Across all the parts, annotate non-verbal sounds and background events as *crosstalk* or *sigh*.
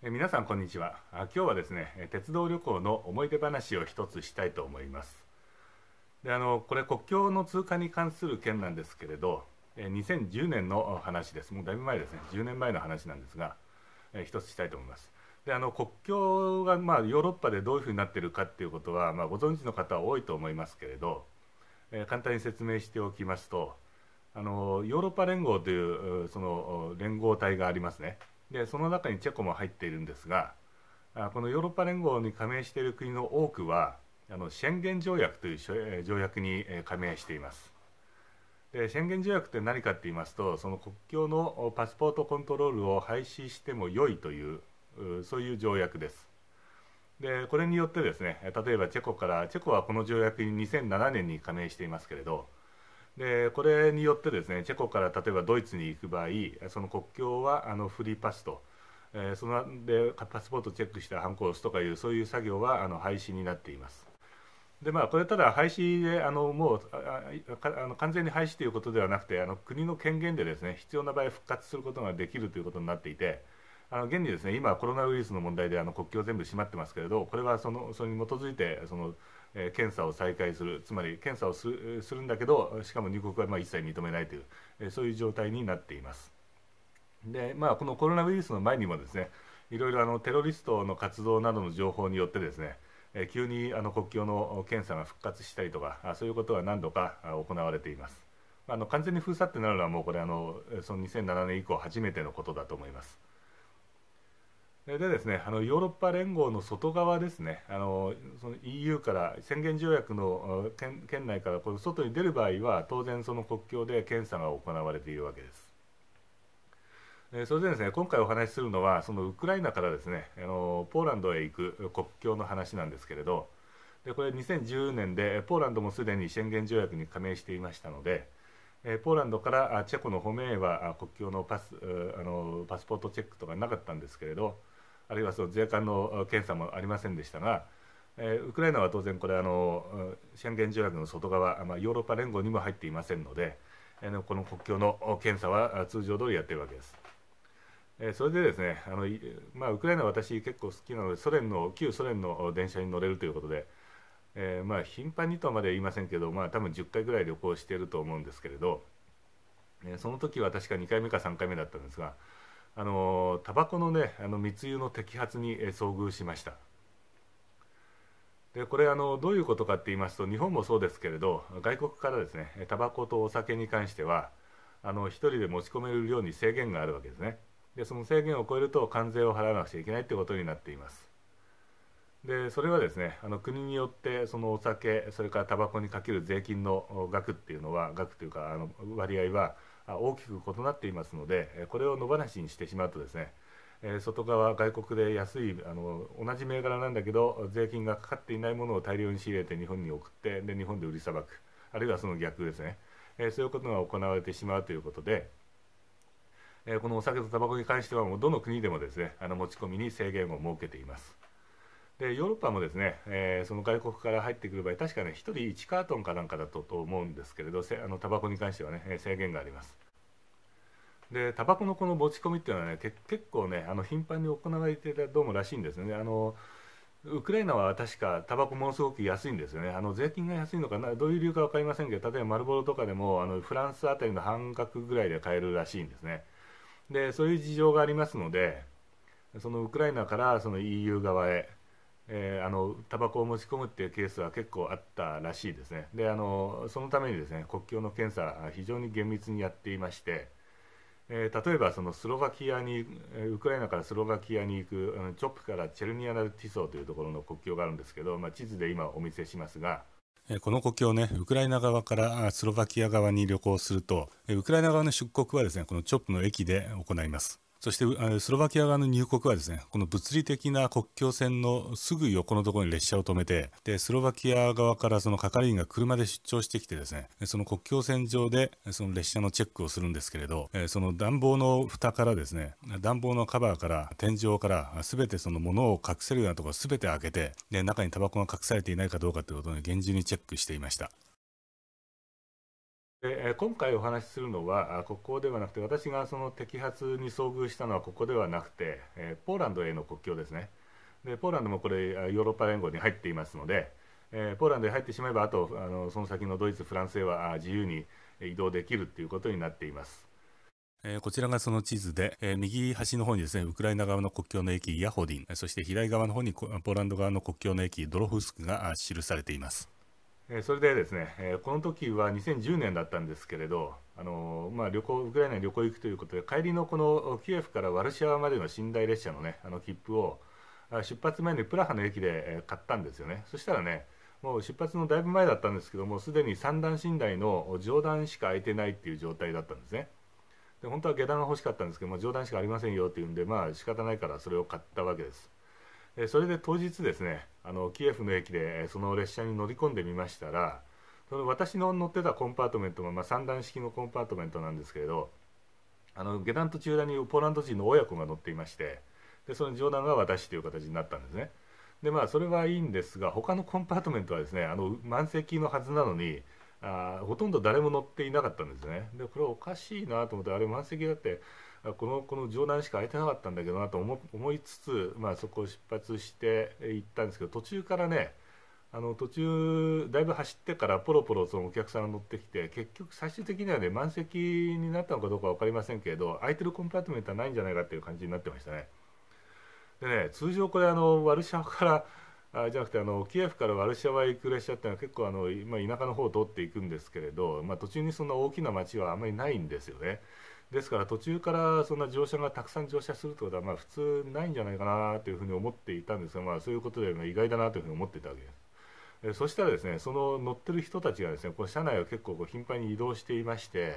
皆さんこんにちは今日はですね鉄道旅行の思い出話を一つしたいと思いますであのこれ国境の通過に関する件なんですけれど2010年の話ですもうだいぶ前ですね10年前の話なんですが一つしたいと思いますであの国境がまあヨーロッパでどういうふうになってるかっていうことは、まあ、ご存知の方は多いと思いますけれど、え簡単に説明しておきますとあのヨーロッパ連合というその連合体がありますねでその中にチェコも入っているんですがこのヨーロッパ連合に加盟している国の多くはあのシェンゲン条約という条約に加盟していますで宣言条約って何かって言いますとその国境のパスポートコントロールを廃止しても良いというそういう条約ですでこれによってですね例えばチェコからチェコはこの条約に2007年に加盟していますけれどでこれによってですねチェコから例えばドイツに行く場合その国境はあのフリーパスと、えー、そのでパスポートチェックしたハンコを押すとかいうそういう作業はあの廃止になっています。でまあ、これただ廃止であのもうあの完全に廃止ということではなくてあの国の権限でですね必要な場合復活することができるということになっていて、あの現にですね今コロナウイルスの問題であの国境全部閉まってますけれどこれはそのそれに基づいてその、えー、検査を再開するつまり検査をするんだけどしかも入国はまあ一切認めないという、えー、そういう状態になっています。でまあ、このコロナウイルスの前にもですねいろいろあのテロリストの活動などの情報によってですね、えー、急にあの国境の検査が復活したりとかあそういうことが何度か行われています。あの完全に封鎖ってなるのはもうこれあのその2007年以降初めてのことだと思います。でですね、あのヨーロッパ連合の外側ですね、あのその EU から宣言条約の県県内からこの外に出る場合は、当然その国境で検査が行われているわけです。えそれでですね今回お話しするのはそのウクライナからですねあのポーランドへ行く国境の話なんですけれどでこれ2010年でポーランドもすでに宣言条約に加盟していましたので、えポーランドからチェコの方面へは国境のパスあのパスポートチェックとかなかったんですけれどあるいはその税関の検査もありませんでしたが、えウクライナは当然これあの宣言条約の外側、まあ、ヨーロッパ連合にも入っていませんので、えこの国境の検査は通常通りやってるわけです。えそれでですねあの、まあ、ウクライナは私結構好きなのでソ連の旧ソ連の電車に乗れるということで、えー、まあ、頻繁にとはまでは言いませんけど、まあ、多分10回ぐらい旅行していると思うんですけれど、えその時は確か2回目か3回目だったんですが、あのタバコのねあの密輸の摘発に遭遇しましたでこれあのどういうことかって言いますと日本もそうですけれど外国からですねタバコとお酒に関してはあの1人で持ち込める量に制限があるわけですねでその制限を超えると関税を払わなくちゃいけないってことになっていますでそれはですねあの国によってそのお酒それからタバコにかける税金の額っていうのは額というかあの割合は大きく異なっていますのでこれを野放しにしてしまうとですね外側外国で安いあの同じ銘柄なんだけど税金がかかっていないものを大量に仕入れて日本に送ってで日本で売りさばくあるいはその逆ですねそういうことが行われてしまうということでこのお酒とタバコに関してはもうどの国でもですねあの持ち込みに制限を設けています。でヨーロッパもですね、えー、その外国から入ってくる場合確かね1人1カートンかなんかだとと思うんですけれどあのタバコに関してはね制限がありますでタバコのこの持ち込みっていうのはね結構ねあの頻繁に行われていたどうもらしいんですよねあのウクライナは確かタバコものすごく安いんですよねあの税金が安いのかなどういう理由か分かりませんけど例えばマルボロとかでもあのフランスあたりの半額ぐらいで買えるらしいんですねでそういう事情がありますのでそのウクライナからその EU 側へえー、あのタバコを持ち込むっていうケースは結構あったらしいですねであのそのためにですね国境の検査非常に厳密にやっていまして、えー、例えばそのスロバキアにウクライナからスロバキアに行くチョップからチェルニアナルティソーというところの国境があるんですけど、まあ、地図で今お見せしますが。この国境ね、ウクライナ側からスロバキア側に旅行すると、ウクライナ側の出国はですね、このチョップの駅で行います。そしてスロバキア側の入国はですねこの物理的な国境線のすぐ横のところに列車を止めてでスロバキア側からその係員が車で出張してきてですねその国境線上でその列車のチェックをするんですけれどその暖房の蓋からですね暖房のカバーから天井からすべてその物を隠せるようなところすべて開けてで中にタバコが隠されていないかどうかということを厳重にチェックしていました。今回お話しするのはここではなくて私がその摘発に遭遇したのはここではなくてポーランドへの国境ですねでポーランドもこれヨーロッパ連合に入っていますのでポーランドに入ってしまえばあとあのその先のドイツフランスへは自由に移動できるということになっていますえこちらがその地図で、え右端の方にですね、ウクライナ側の国境の駅ヤホディン、そして左側の方にポーランド側の国境の駅ドロフスクが記されています。それでですね、この時は2010年だったんですけれど、あのまあ、旅行ウクライナに旅行行くということで、帰りのこのキエフからワルシャワまでの寝台列車の,、ね、あの切符を出発前にプラハの駅で買ったんですよね、そしたらね、もう出発のだいぶ前だったんですけども、すでに三段寝台の上段しか空いてないっていう状態だったんですね。で本当は下段が欲しかったんですけども、上段しかありませんよっていうんで、まあ仕方ないからそれを買ったわけです。それで当日ですね、あのキエフの駅でその列車に乗り込んでみましたらその私の乗ってたコンパートメントが、まあ、3段式のコンパートメントなんですけれどあの下段と中段にポーランド人の親子が乗っていましてでその上段が私という形になったんですねでまあそれはいいんですが他のコンパートメントはですねあの満席のはずなのにあほとんど誰も乗っていなかったんですねでこれおかしいなと思ってあれ満席だってこのこの上段しか空いてなかったんだけどなと思いつつ、まあ、そこを出発して行ったんですけど途中からねあの途中だいぶ走ってからポロポロそのお客さんが乗ってきて結局最終的にはね満席になったのかどうか分かりませんけれど空いてるコンパートメントはないんじゃないかっていう感じになってましたね。でね通常これあのワルシャワからあじゃなくてあのキエフからワルシャワへ行く列車っていうのは結構あの、まあ、田舎の方を通っていくんですけれど、まあ、途中にそんな大きな街はあんまりないんですよね。ですから途中からそんな乗車がたくさん乗車するってことはまあ普通ないんじゃないかなというふうに思っていたんですが、まあ、そういうことで意外だなというふうに思ってたわけです。えそしたらですねその乗ってる人たちがですねこの車内を結構こう頻繁に移動していまして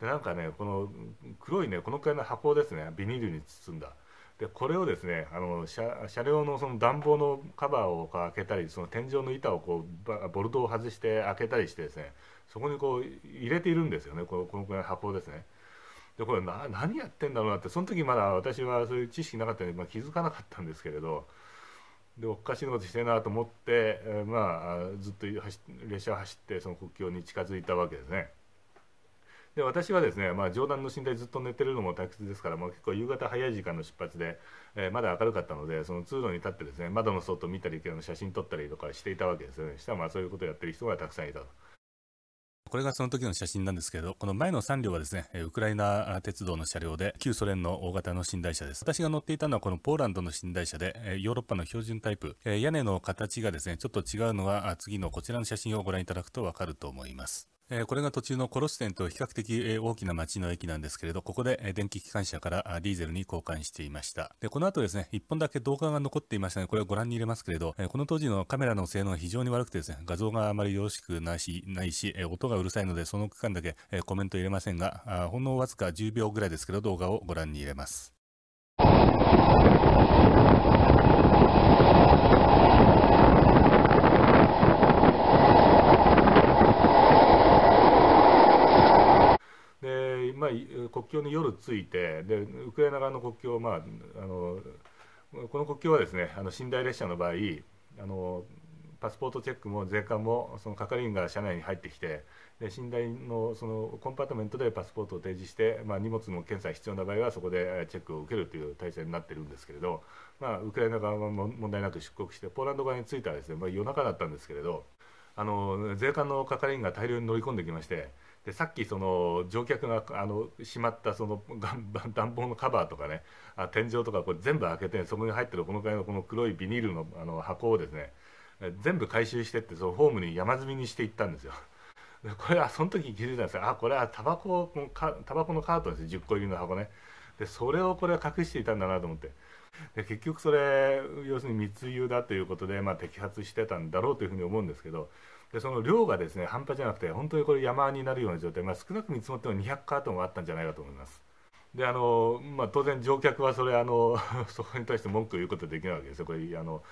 でなんかねこの黒いねこのくらいの箱ですねビニールに包んだでこれをですねあの車車両のその暖房のカバーを開けたりその天井の板をこうボルトを外して開けたりしてですねそこにこう入れているんですよねこのこのくらいの箱ですねでこれな何やってんだろうなってその時まだ私はそういう知識なかったんで、まあ、気づかなかったんですけれどでおかしいことしてるなと思って、えー、まあずっと列車を走ってその国境に近づいたわけですね。で私はですね、まあ、上の寝台ずっと寝てるのも退屈ですから、まあ、結構夕方早い時間の出発で、えー、まだ明るかったのでその通路に立ってですね窓の外見たり写真撮ったりとかしていたわけですよねしたらまあそういうことをやってる人がたくさんいたと。これがその時の写真なんですけど、この前の3両はですね、ウクライナ鉄道の車両で、旧ソ連の大型の寝台車です。私が乗っていたのはこのポーランドの寝台車で、ヨーロッパの標準タイプ、屋根の形がですね、ちょっと違うのは、次のこちらの写真をご覧いただくとわかると思います。えこれが途中のコロステンと比較的、大きな町の駅なんですけれど、ここで、え電気機関車からディーゼルに交換していました。で、この後ですね、1本だけ動画が残っていましたので、これをご覧に入れますけれど、えこの当時のカメラの性能が非常に悪くてですね、画像があまりよろしくないし、ないし、え音がうるさいので、その区間だけ、えコメント入れませんが、あほんのわずか10秒ぐらいですけど、動画をご覧に入れます。国境に夜着いてでウクライナ側の国境、まあ、あのこの国境はですねあの寝台列車の場合あのパスポートチェックも税関もその係員が車内に入ってきてで寝台のそのコンパートメントでパスポートを提示して、まあ、荷物の検査必要な場合はそこでチェックを受けるという体制になってるんですけれど、まあ、ウクライナ側も問題なく出国してポーランド側に着いたらですね、まあ、夜中だったんですけれどあの税関の係員が大量に乗り込んできまして。でさっきその乗客があのしまったその *laughs* 暖房のカバーとかねあ天井とかこれ全部開けてそこに入ってるこのくらいのこの黒いビニールのあの箱をですね全部回収してってそのホームに山積みにしていったんですよ。でこれはその時気づいたんですよあこれはタバコのタバコのカートんですよ10個入りの箱ねでそれをこれは隠していたんだなと思ってで結局それ要するに密輸だということで、まあ、摘発してたんだろうというふうに思うんですけどでその量がですね半端じゃなくて本当にこれ山になるような状態、まあ、少なく見積もっても200カートンはあったんじゃないかと思います。であのまあ、当然乗客はそれあの *laughs* そこに対して文句を言うことはできないわけですよこれあの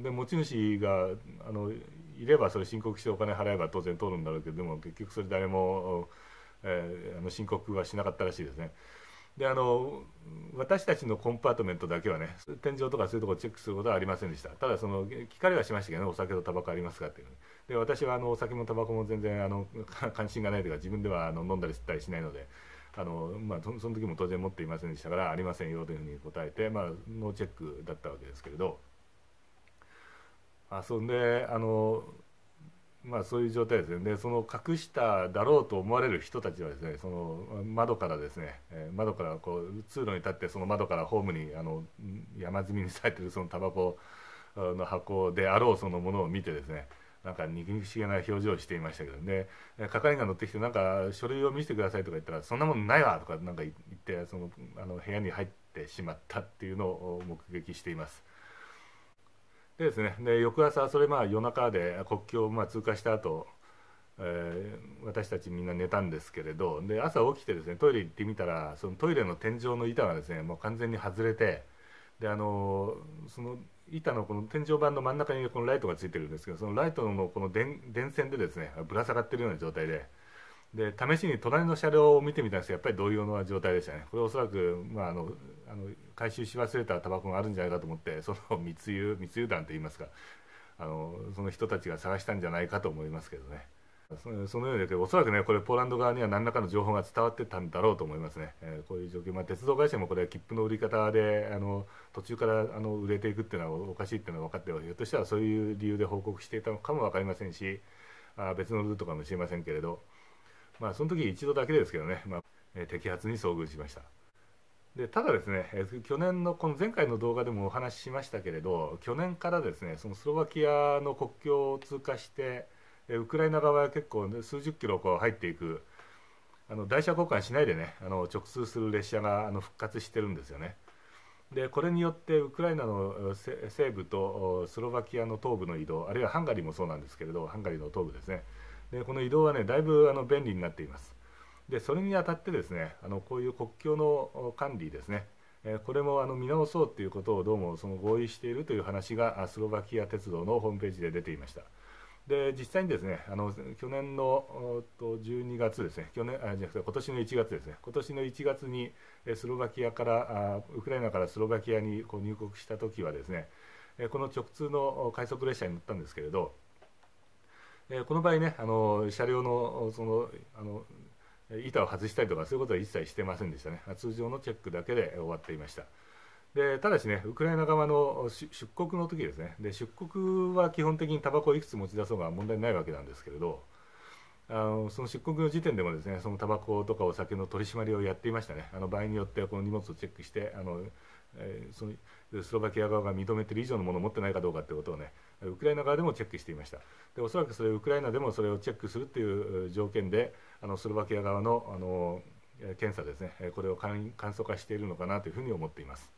で持ち主があのいればそれ申告してお金払えば当然通るんだろうけどでも結局それ誰も、えー、あの申告はしなかったらしいですね。であの私たちのコンパートメントだけはね天井とかそういうとこチェックすることはありませんでしたただその聞かれはしましたけどねお酒とタバコありますかっていうで私はあのお酒もタバコも全然あの *laughs* 関心がないというか自分ではあの飲んだり吸ったりしないのであの、まあ、その時も当然持っていませんでしたからありませんよというふうに答えて、まあ、ノーチェックだったわけですけれど。あそんであのまあ、そういう状態ですねでその隠しただろうと思われる人たちはですねその窓からですね、えー、窓からこう通路に立ってその窓からホームにあの山積みにされてるそのタバコの箱であろうそのものを見てですねなんか憎々しげな表情をしていましたけどね係員が乗ってきてなんか書類を見せてくださいとか言ったらそんなものないわとかなんか言ってそのあの部屋に入ってしまったっていうのを目撃しています。でですねで翌朝それまあ夜中で国境をまあ通過した後えー、私たちみんな寝たんですけれどで朝起きてですねトイレ行ってみたらそのトイレの天井の板がですねもう完全に外れてであのその板のこの天井板の真ん中にこのライトがついてるんですけどそのライトのこの電線でですねぶら下がってるような状態でで試しに隣の車両を見てみたんですけどやっぱり同様の状態でしたねこれおそらく、まあ、あのあの回収し忘れたタバコがあるんじゃないかと思って *laughs* その密輸密輸団といいますかあのその人たちが探したんじゃないかと思いますけどねそのようにおそらくねこれポーランド側には何らかの情報が伝わってたんだろうと思いますね、えー、こういう状況、まあ、鉄道会社もこれ切符の売り方であの途中からあの売れていくっていうのはおかしいっていうのは分かってひょっとしたらそういう理由で報告していたのかも分かりませんしあ別のルートかもしれませんけれど、まあ、その時一度だけですけどね、まあ、え摘発に遭遇しました。でただですね去年のこの前回の動画でもお話ししましたけれど去年からですねそのスロバキアの国境を通過してウクライナ側は結構、ね、数十キロこう入っていくあの台車交換しないでねあの直通する列車があの復活してるんですよね。でこれによってウクライナの西部とスロバキアの東部の移動あるいはハンガリーもそうなんですけれどハンガリーの東部ですねでこの移動はねだいぶあの便利になっています。でそれにあたってですねあのこういう国境の管理ですねこれもあの見直そうということをどうもその合意しているという話がスロバキア鉄道のホームページで出ていました。で実際にですねあの去年のと12月ですね去年あじゃなくて今年の1月ですね今年の1月にスロバキアからあウクライナからスロバキアにこう入国した時はですねこの直通の快速列車に乗ったんですけれどこの場合ねあの車両のそのあの板を外したりとかそういうことは一切してませんでしたねま通常のチェックだけで終わっていましたでただしねウクライナ側の出国の時ですねで出国は基本的にタバコをいくつ持ち出そうが問題ないわけなんですけれどあのその出国の時点でもですねそのタバコとかお酒の取り締まりをやっていましたねあの場合によってこの荷物をチェックしてあのえー、そのスロバキア側が認めている以上のものを持ってないかどうかということをねウクライナ側でもチェックしていましたでおそらくそれウクライナでもそれをチェックするという条件であのスロバキア側のあの検査ですねこれを簡素化しているのかなというふうに思っています。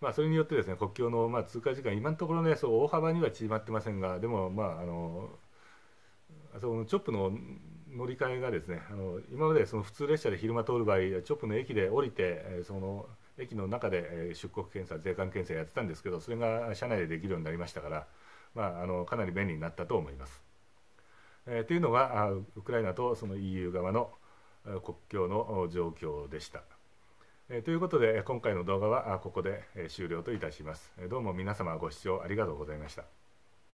まあ、それによってですね国境のまあ通過時間、今のところねそう大幅には縮まってませんが、でも、まあ、あのあそのチョップの乗り換えがですねあの今までその普通列車で昼間通る場合チョップの駅で降りてその駅の中で出国検査税関検査やってたんですけどそれが車内でできるようになりましたから、まあ、あのかなり便利になったと思います。えー、というのがウクライナとその EU 側の国境の状況でした。えー、ということで今回の動画はここで終了といたします。どうも皆様ご視聴ありがとうございました。